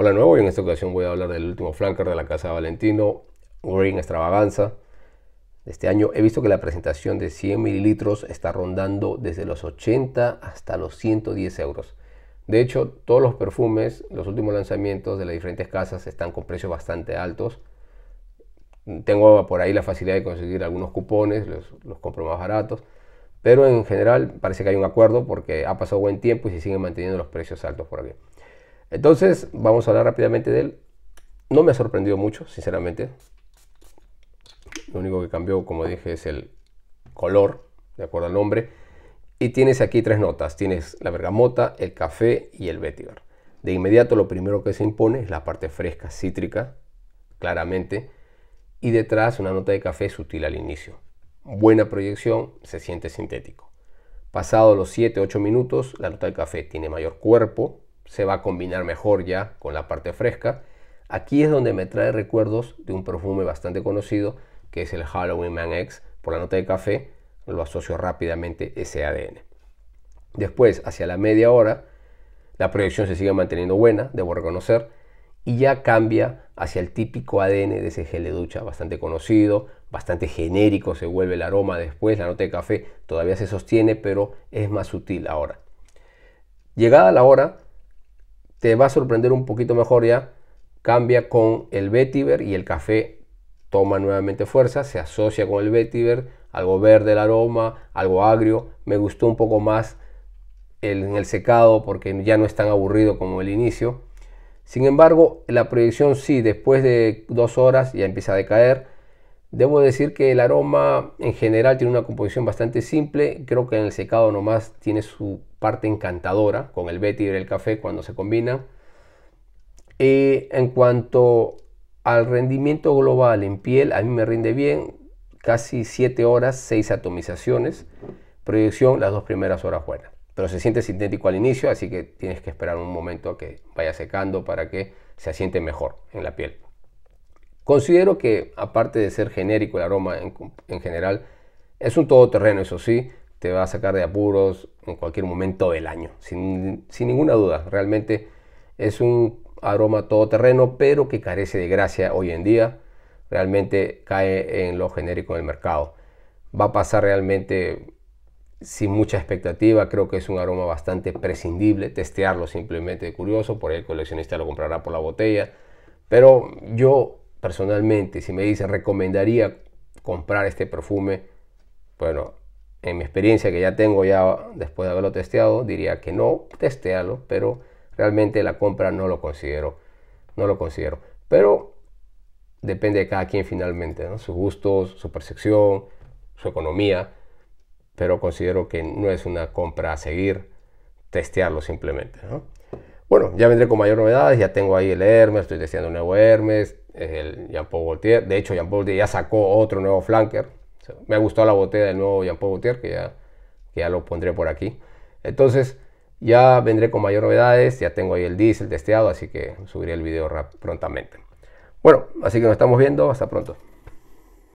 Hola nuevo y en esta ocasión voy a hablar del último flanker de la casa Valentino, Green Extravaganza. Este año he visto que la presentación de 100 mililitros está rondando desde los 80 hasta los 110 euros. De hecho, todos los perfumes, los últimos lanzamientos de las diferentes casas están con precios bastante altos. Tengo por ahí la facilidad de conseguir algunos cupones, los, los compro más baratos. Pero en general parece que hay un acuerdo porque ha pasado buen tiempo y se siguen manteniendo los precios altos por aquí. Entonces, vamos a hablar rápidamente de él. No me ha sorprendido mucho, sinceramente. Lo único que cambió, como dije, es el color, de acuerdo al nombre. Y tienes aquí tres notas. Tienes la bergamota, el café y el vetiver. De inmediato lo primero que se impone es la parte fresca, cítrica, claramente. Y detrás una nota de café sutil al inicio. Buena proyección, se siente sintético. Pasado los 7-8 minutos, la nota de café tiene mayor cuerpo, se va a combinar mejor ya con la parte fresca. Aquí es donde me trae recuerdos de un perfume bastante conocido que es el Halloween Man X. Por la nota de café lo asocio rápidamente ese ADN. Después, hacia la media hora, la proyección se sigue manteniendo buena, debo reconocer, y ya cambia hacia el típico ADN de ese gel de ducha, bastante conocido, bastante genérico se vuelve el aroma después, la nota de café todavía se sostiene, pero es más sutil ahora. Llegada la hora, te va a sorprender un poquito mejor ya. Cambia con el vetiver y el café toma nuevamente fuerza, se asocia con el vetiver, algo verde el aroma, algo agrio. Me gustó un poco más el, en el secado porque ya no es tan aburrido como el inicio. Sin embargo, la proyección sí, después de dos horas ya empieza a decaer Debo decir que el aroma en general tiene una composición bastante simple. Creo que en el secado nomás tiene su parte encantadora con el vetiver y el café cuando se combinan. y en cuanto al rendimiento global en piel, a mí me rinde bien. Casi 7 horas, 6 atomizaciones. Proyección las dos primeras horas buenas. Pero se siente sintético al inicio, así que tienes que esperar un momento a que vaya secando para que se asiente mejor en la piel. Considero que, aparte de ser genérico el aroma en, general, es un todoterreno, eso sí, te va a sacar de apuros en cualquier momento del año, sin, sin ninguna duda. Realmente es un aroma todoterreno, pero que carece de gracia hoy en día. Realmente cae en lo genérico del mercado. Va a pasar realmente sin mucha expectativa, creo que es un aroma bastante prescindible, testearlo simplemente curioso, por ahí el coleccionista lo comprará por la botella, pero yo personalmente, si me dice, recomendaría comprar este perfume, bueno, en mi experiencia que ya tengo ya después de haberlo testeado, diría que no, testéalo, pero realmente la compra no lo considero, no lo considero. Pero depende de cada quien finalmente, sus gustos, su percepción, su economía, pero considero que no es una compra a seguir, testearlo simplemente. Bueno, ya vendré con mayor novedades, ya tengo ahí el Hermes, estoy testeando un nuevo Hermes, es el Jean-Paul Gaultier. De hecho, Jean-Paul Gaultier ya sacó otro nuevo flanker. Me ha gustado la botella del nuevo Jean-Paul Gaultier, que ya, que ya lo pondré por aquí. Entonces, ya vendré con mayor novedades. Ya tengo ahí el diesel testeado, así que subiré el video prontamente. Bueno, así que nos estamos viendo. Hasta pronto.